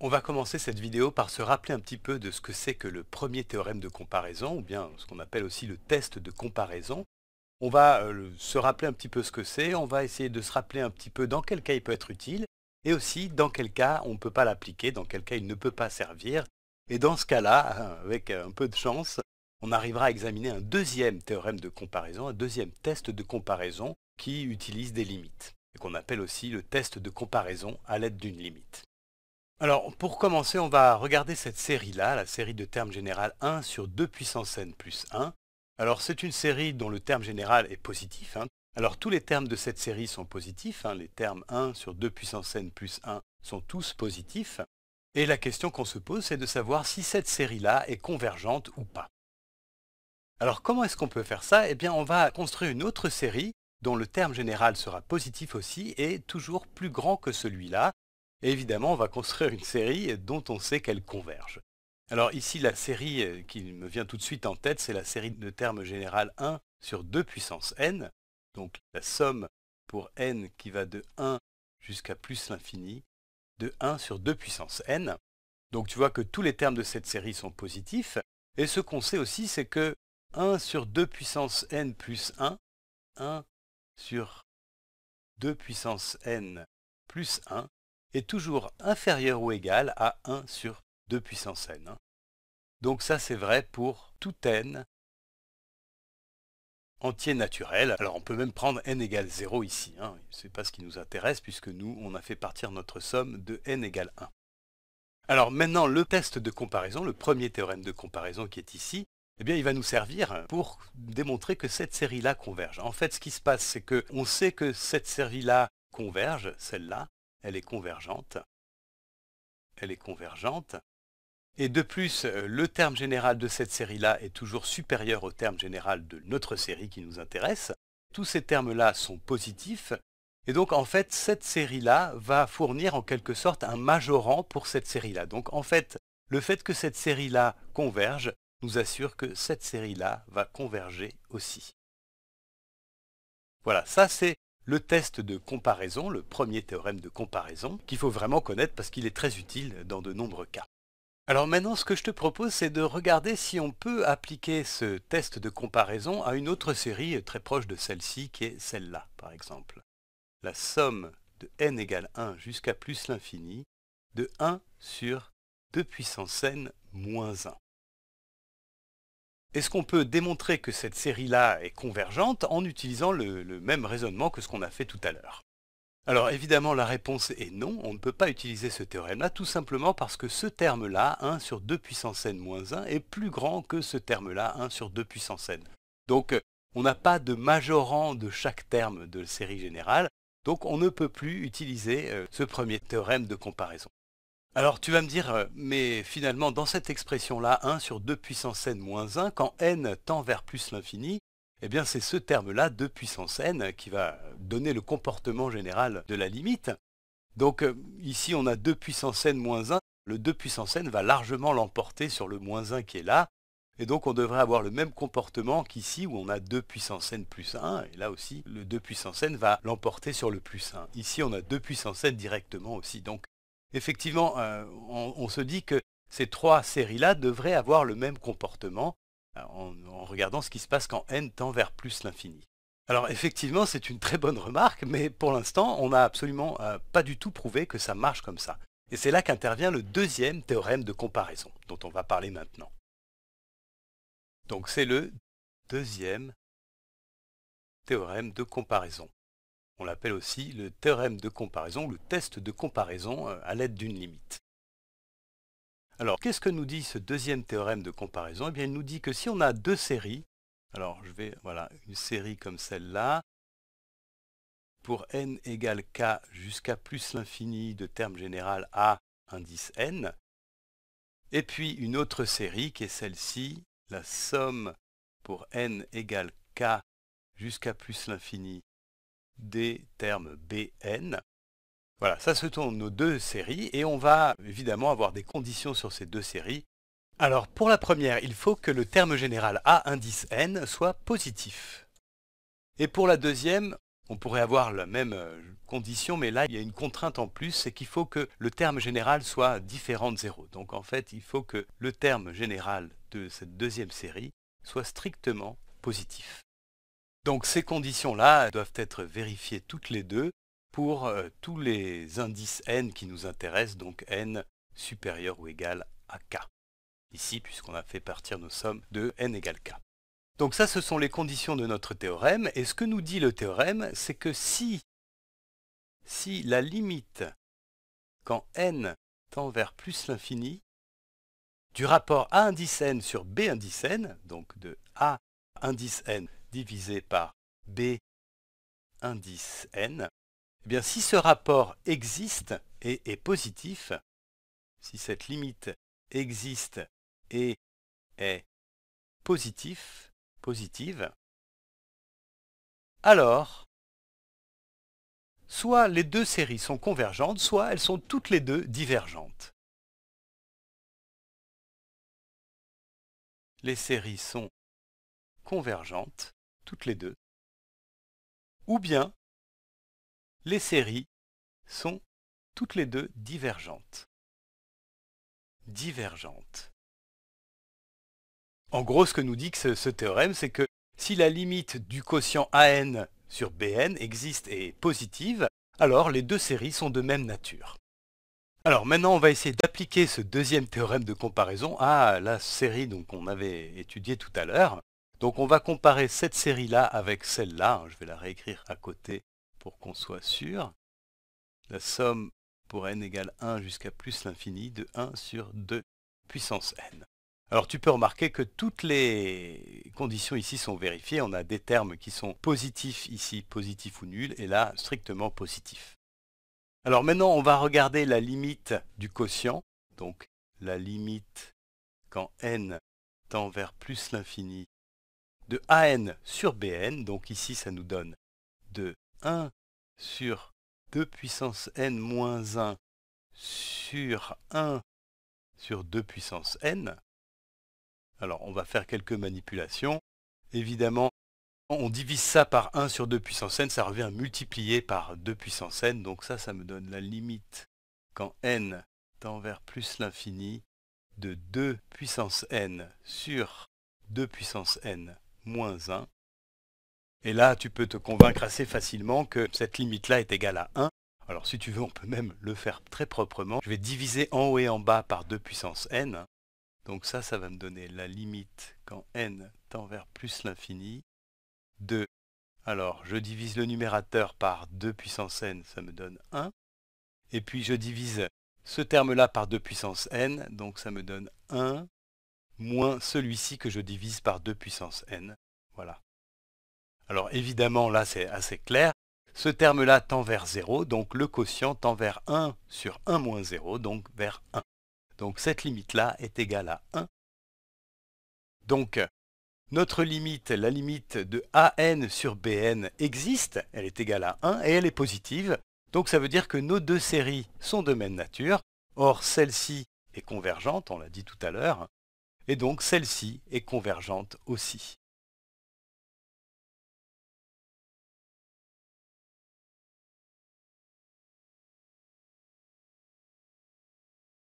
On va commencer cette vidéo par se rappeler un petit peu de ce que c'est que le premier théorème de comparaison, ou bien ce qu'on appelle aussi le test de comparaison. On va euh, se rappeler un petit peu ce que c'est, on va essayer de se rappeler un petit peu dans quel cas il peut être utile, et aussi dans quel cas on ne peut pas l'appliquer, dans quel cas il ne peut pas servir. Et dans ce cas-là, hein, avec un peu de chance, on arrivera à examiner un deuxième théorème de comparaison, un deuxième test de comparaison qui utilise des limites, et qu'on appelle aussi le test de comparaison à l'aide d'une limite. Alors, pour commencer, on va regarder cette série-là, la série de termes général 1 sur 2 puissance n plus 1. Alors, c'est une série dont le terme général est positif. Hein. Alors, tous les termes de cette série sont positifs. Hein. Les termes 1 sur 2 puissance n plus 1 sont tous positifs. Et la question qu'on se pose, c'est de savoir si cette série-là est convergente ou pas. Alors, comment est-ce qu'on peut faire ça Eh bien, on va construire une autre série dont le terme général sera positif aussi et toujours plus grand que celui-là, évidemment, on va construire une série dont on sait qu'elle converge. Alors ici, la série euh, qui me vient tout de suite en tête, c'est la série de termes général 1 sur 2 puissance n, donc la somme pour n qui va de 1 jusqu'à plus l'infini, de 1 sur 2 puissance n. Donc tu vois que tous les termes de cette série sont positifs, et ce qu'on sait aussi, c'est que 1 sur 2 puissance n plus 1, 1 sur 2 puissance n plus 1, est toujours inférieur ou égal à 1 sur 2 puissance n. Hein. Donc ça c'est vrai pour tout n entier naturel. Alors on peut même prendre n égale 0 ici, hein. ce n'est pas ce qui nous intéresse puisque nous on a fait partir notre somme de n égale 1. Alors maintenant le test de comparaison, le premier théorème de comparaison qui est ici, eh bien, il va nous servir pour démontrer que cette série-là converge. En fait, ce qui se passe, c'est qu'on sait que cette série-là converge, celle-là, elle est convergente. Elle est convergente. Et de plus, euh, le terme général de cette série-là est toujours supérieur au terme général de notre série qui nous intéresse. Tous ces termes-là sont positifs. Et donc, en fait, cette série-là va fournir en quelque sorte un majorant pour cette série-là. Donc, en fait, le fait que cette série-là converge nous assure que cette série-là va converger aussi. Voilà, ça c'est le test de comparaison, le premier théorème de comparaison, qu'il faut vraiment connaître parce qu'il est très utile dans de nombreux cas. Alors maintenant, ce que je te propose, c'est de regarder si on peut appliquer ce test de comparaison à une autre série très proche de celle-ci, qui est celle-là, par exemple. La somme de n égale 1 jusqu'à plus l'infini de 1 sur 2 puissance n moins 1. Est-ce qu'on peut démontrer que cette série-là est convergente en utilisant le, même raisonnement que ce qu'on a fait tout à l'heure alors évidemment la réponse est non, on ne peut pas utiliser ce théorème-là tout simplement parce que ce terme-là, 1 sur 2 puissance n moins 1, est plus grand que ce terme-là, 1 sur 2 puissance n. Donc on n'a pas de majorant de chaque terme de série générale, donc on ne peut plus utiliser euh, ce premier théorème de comparaison. Alors tu vas me dire, euh, mais finalement dans cette expression-là, 1 sur 2 puissance n moins 1, quand n tend vers plus l'infini, eh bien c'est ce terme-là, 2 puissance n, qui va donner le comportement général de la limite. Donc euh, ici on a 2 puissance n moins 1, le 2 puissance n va largement l'emporter sur le moins 1 qui est là, et donc on devrait avoir le même comportement qu'ici où on a 2 puissance n plus 1, et là aussi le 2 puissance n va l'emporter sur le plus 1. Ici on a 2 puissance n directement aussi, donc effectivement, euh, on, se dit que ces trois séries-là devraient avoir le même comportement euh, en, regardant ce qui se passe quand n tend vers plus l'infini. Alors effectivement, c'est une très bonne remarque, mais pour l'instant, on n'a absolument euh, pas du tout prouvé que ça marche comme ça. Et c'est là qu'intervient le deuxième théorème de comparaison, dont on va parler maintenant. Donc c'est le deuxième théorème de comparaison. On l'appelle aussi le théorème de comparaison le test de comparaison euh, à l'aide d'une limite. Alors, qu'est-ce que nous dit ce deuxième théorème de comparaison Eh bien, il nous dit que si on a deux séries, alors je vais, voilà, une série comme celle-là, pour n égale k jusqu'à plus l'infini de terme général a indice n, et puis une autre série qui est celle-ci, la somme pour n égale k jusqu'à plus l'infini des termes BN. Voilà, ça se sont nos deux séries et on va évidemment avoir des conditions sur ces deux séries. Alors pour la première, il faut que le terme général A indice N soit positif. Et pour la deuxième, on pourrait avoir la même euh, condition, mais là, il y a une contrainte en plus, c'est qu'il faut que le terme général soit différent de 0. Donc en fait, il faut que le terme général de cette deuxième série soit strictement positif. Donc ces conditions-là doivent être vérifiées toutes les deux pour euh, tous les indices n qui nous intéressent, donc n supérieur ou égal à k. Ici, puisqu'on a fait partir nos sommes de n égale k. Donc ça, ce sont les conditions de notre théorème, et ce que nous dit le théorème, c'est que si, si la limite, quand n tend vers plus l'infini, du rapport a indice n sur b indice n, donc de a indice n divisé par B indice N, eh bien, si ce rapport existe et est positif, si cette limite existe et est positif, positive, alors soit les deux séries sont convergentes, soit elles sont toutes les deux divergentes. Les séries sont convergentes toutes les deux, ou bien les séries sont toutes les deux divergentes. Divergentes. En gros, ce que nous dit ce, théorème, c'est que si la limite du quotient AN sur BN existe et est positive, alors les deux séries sont de même nature. Alors maintenant, on va essayer d'appliquer ce deuxième théorème de comparaison à la série qu'on avait étudiée tout à l'heure. Donc on va comparer cette série-là avec celle-là. Je vais la réécrire à côté pour qu'on soit sûr. La somme pour n égale 1 jusqu'à plus l'infini de 1 sur 2 puissance n. Alors tu peux remarquer que toutes les conditions ici sont vérifiées. On a des termes qui sont positifs ici, positifs ou nuls, et là strictement positifs. Alors maintenant on va regarder la limite du quotient. Donc la limite quand n tend vers plus l'infini de AN sur BN. Donc ici, ça nous donne de 1 sur 2 puissance n moins 1 sur 1 sur 2 puissance n. Alors, on va faire quelques manipulations. Évidemment, on divise ça par 1 sur 2 puissance n, ça revient multiplier par 2 puissance n. Donc ça, ça me donne la limite quand n tend vers plus l'infini de 2 puissance n sur 2 puissance n moins 1. Et là, tu peux te convaincre assez facilement que cette limite-là est égale à 1. Alors si tu veux, on peut même le faire très proprement. Je vais diviser en haut et en bas par 2 puissance n. Donc ça, ça va me donner la limite quand n tend vers plus l'infini de... Alors, je divise le numérateur par 2 puissance n, ça me donne 1. Et puis je divise ce terme-là par 2 puissance n, donc ça me donne 1 moins celui-ci que je divise par 2 puissance n. Voilà. Alors évidemment, là c'est assez clair. Ce terme-là tend vers 0, donc le quotient tend vers 1 sur 1 moins 0, donc vers 1. Donc cette limite-là est égale à 1. Donc notre limite, la limite de AN sur BN existe, elle est égale à 1 et elle est positive. Donc ça veut dire que nos deux séries sont de même nature. Or, celle-ci est convergente, on l'a dit tout à l'heure et donc celle-ci est convergente aussi.